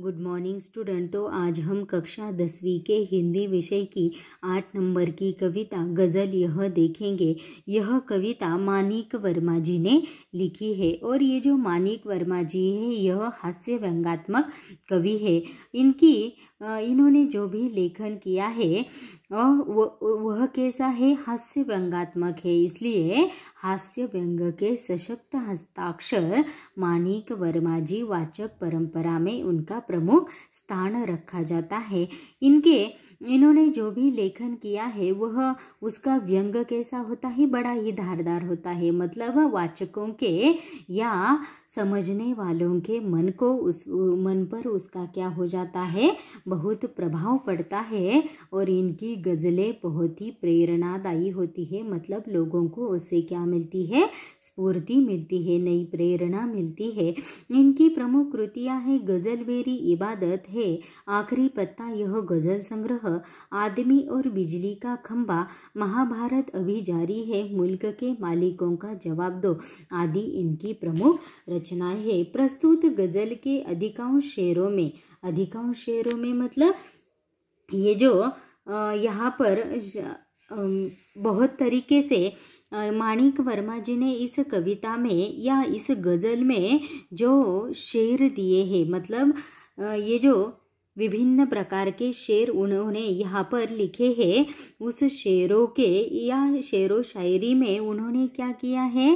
good morning student तो आज हम कक्षा दसवीं के हिंदी विषय की आठ नंबर की कविता गज़ल यह देखेंगे यह कविता मानिक वर्मा जी ने लिखी है और ये जो मानिक वर्मा जी है यह हास्य व्यंगात्मक कवि है इनकी इन्होंने जो भी लेखन किया है वह कैसा है हास्य व्यंगात्मक है इसलिए हास्य व्यंग के सशक्त हस्ताक्षर मानिक वर्मा जी वाचक परंपरा में उनका प्रमुख स्थान रखा जाता है इनके इन्होंने जो भी लेखन किया है वह उसका व्यंग कैसा होता है बड़ा ही धारदार होता है मतलब वाचकों के या समझने वालों के मन को उस मन पर उसका क्या हो जाता है बहुत प्रभाव पड़ता है और इनकी गज़लें बहुत ही प्रेरणादायी होती है मतलब लोगों को उससे क्या मिलती है स्फूर्ति मिलती है नई प्रेरणा मिलती है इनकी प्रमुख कृतियाँ हैं गज़ल मेरी इबादत है आखिरी पत्ता यह गज़ल संग्रह आदमी और बिजली का खंबा महाभारत अभी जारी है मुल्क के मालिकों का जवाब दो आदि इनकी प्रमुख रचना है प्रस्तुत गज़ल के अधिकांश शेरों में अधिकांश शेरों में मतलब ये जो यहाँ पर बहुत तरीके से माणिक वर्मा जी ने इस कविता में या इस गज़ल में जो शेर दिए हैं मतलब ये जो विभिन्न प्रकार के शेर उन्होंने यहाँ पर लिखे हैं उस शेरों के या शेरों शायरी में उन्होंने क्या किया है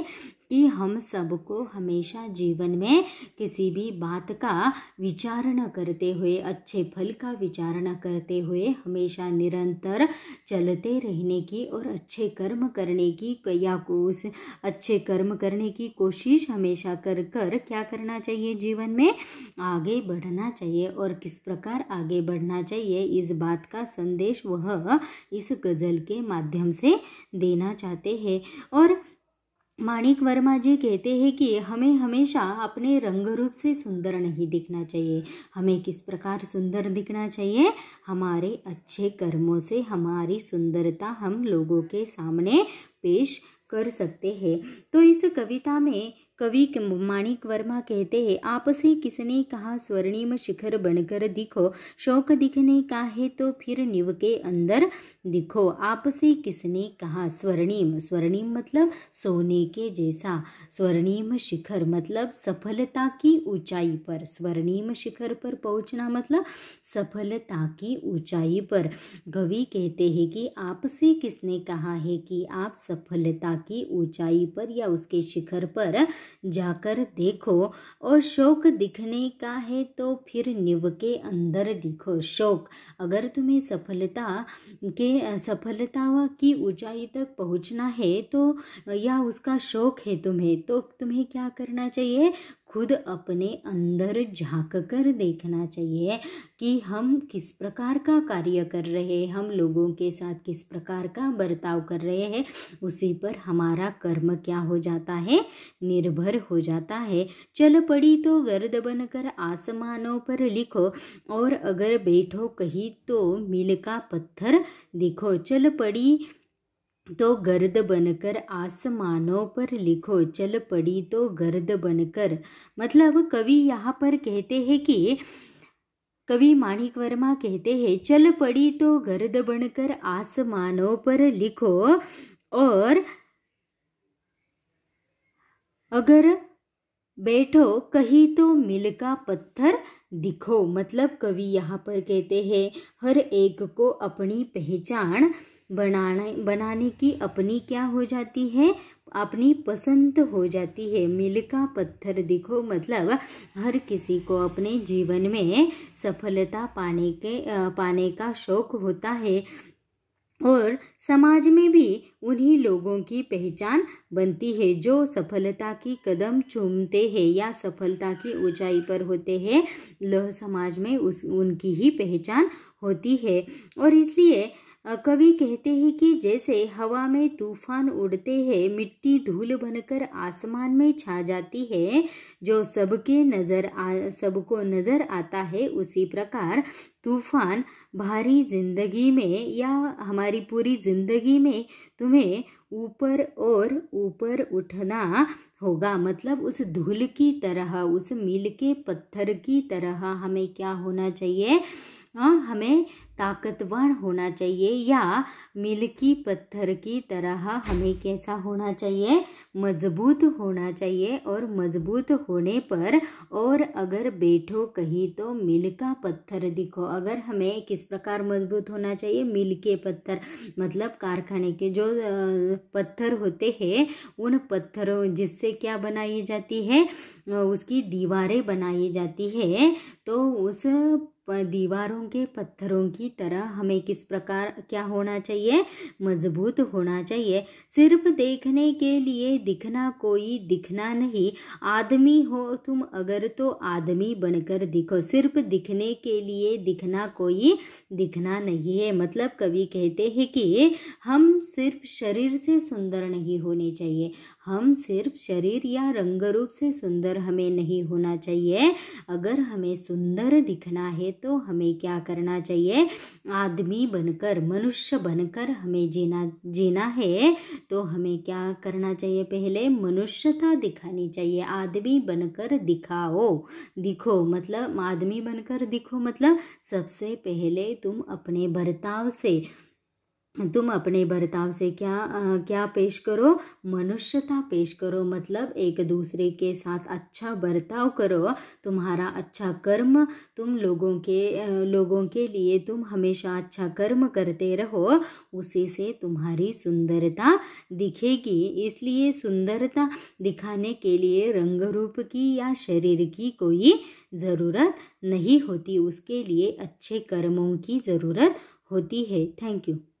कि हम सबको हमेशा जीवन में किसी भी बात का विचारणा करते हुए अच्छे फल का विचारणा करते हुए हमेशा निरंतर चलते रहने की और अच्छे कर्म करने की या उस अच्छे कर्म करने की कोशिश हमेशा कर कर क्या करना चाहिए जीवन में आगे बढ़ना चाहिए और किस प्रकार आगे बढ़ना चाहिए इस बात का संदेश वह इस गज़ल के माध्यम से देना चाहते हैं और माणिक वर्मा जी कहते हैं कि हमें हमेशा अपने रंग रूप से सुंदर नहीं दिखना चाहिए हमें किस प्रकार सुंदर दिखना चाहिए हमारे अच्छे कर्मों से हमारी सुंदरता हम लोगों के सामने पेश कर सकते हैं तो इस कविता में कवि माणिक वर्मा कहते हैं आपसे किसने कहा स्वर्णिम शिखर बनकर दिखो शौक दिखने का है तो फिर निव के अंदर दिखो आपसे किसने कहा स्वर्णिम स्वर्णिम मतलब सोने के जैसा स्वर्णिम शिखर मतलब सफलता की ऊंचाई पर स्वर्णिम शिखर पर पहुंचना मतलब सफलता की ऊंचाई पर कवि कहते हैं कि आपसे किसने कहा है कि आप सफलता की ऊंचाई पर या उसके शिखर पर जाकर देखो और शौक दिखने का है तो फिर निव के अंदर दिखो शौक अगर तुम्हें सफलता के सफलता की ऊंचाई तक पहुंचना है तो या उसका शौक है तुम्हें तो तुम्हें क्या करना चाहिए खुद अपने अंदर झांक कर देखना चाहिए कि हम किस प्रकार का कार्य कर रहे हैं हम लोगों के साथ किस प्रकार का बर्ताव कर रहे हैं उसी पर हमारा कर्म क्या हो जाता है निर्भर हो जाता है चल पड़ी तो गर्द बनकर आसमानों पर लिखो और अगर बैठो कहीं तो मिल का पत्थर देखो चल पड़ी तो गर्द बनकर आसमानों पर लिखो चल पड़ी तो गर्द बनकर मतलब कवि यहाँ पर कहते हैं कि कवि माणिक वर्मा कहते हैं चल पड़ी तो गर्द बनकर आसमानों पर लिखो और अगर बैठो कहीं तो मिल का पत्थर दिखो मतलब कवि यहाँ पर कहते हैं हर एक को अपनी पहचान बनाना बनाने की अपनी क्या हो जाती है अपनी पसंद हो जाती है मिल का पत्थर देखो मतलब हर किसी को अपने जीवन में सफलता पाने के पाने का शौक होता है और समाज में भी उन्हीं लोगों की पहचान बनती है जो सफलता की कदम चूमते हैं या सफलता की ऊंचाई पर होते हैं लोह समाज में उस उनकी ही पहचान होती है और इसलिए कवि कहते हैं कि जैसे हवा में तूफान उड़ते हैं मिट्टी धूल बनकर आसमान में छा जाती है जो सबके नज़र आ सबको नज़र आता है उसी प्रकार तूफान भारी जिंदगी में या हमारी पूरी जिंदगी में तुम्हें ऊपर और ऊपर उठना होगा मतलब उस धूल की तरह उस मील के पत्थर की तरह हमें क्या होना चाहिए हाँ, हमें ताकतवर होना चाहिए या मिल्की पत्थर की तरह हमें कैसा होना चाहिए मजबूत होना चाहिए और मजबूत होने पर और अगर बैठो कहीं तो मिल का पत्थर दिखो अगर हमें किस प्रकार मजबूत होना चाहिए मिल के पत्थर मतलब कारखाने के जो पत्थर होते हैं उन पत्थरों जिससे क्या बनाई जाती है उसकी दीवारें बनाई जाती है तो उस दीवारों के पत्थरों की तरह हमें किस प्रकार क्या होना चाहिए मजबूत होना चाहिए सिर्फ देखने के लिए दिखना कोई दिखना नहीं आदमी हो तुम अगर तो आदमी बनकर दिखो सिर्फ दिखने के लिए दिखना कोई दिखना नहीं है मतलब कवि कहते हैं कि हम सिर्फ शरीर से सुंदर नहीं होने चाहिए हम सिर्फ शरीर या रंग रूप से सुंदर हमें नहीं होना चाहिए अगर हमें सुंदर दिखना है तो हमें क्या करना चाहिए आदमी बनकर मनुष्य बनकर हमें जीना जीना है तो हमें क्या करना चाहिए पहले मनुष्यता दिखानी चाहिए आदमी बनकर दिखाओ दिखो मतलब आदमी बनकर दिखो मतलब सबसे पहले तुम अपने बर्ताव से तुम अपने बर्ताव से क्या आ, क्या पेश करो मनुष्यता पेश करो मतलब एक दूसरे के साथ अच्छा बर्ताव करो तुम्हारा अच्छा कर्म तुम लोगों के लोगों के लिए तुम हमेशा अच्छा कर्म करते रहो उसी से तुम्हारी सुंदरता दिखेगी इसलिए सुंदरता दिखाने के लिए रंग रूप की या शरीर की कोई ज़रूरत नहीं होती उसके लिए अच्छे कर्मों की ज़रूरत होती है थैंक यू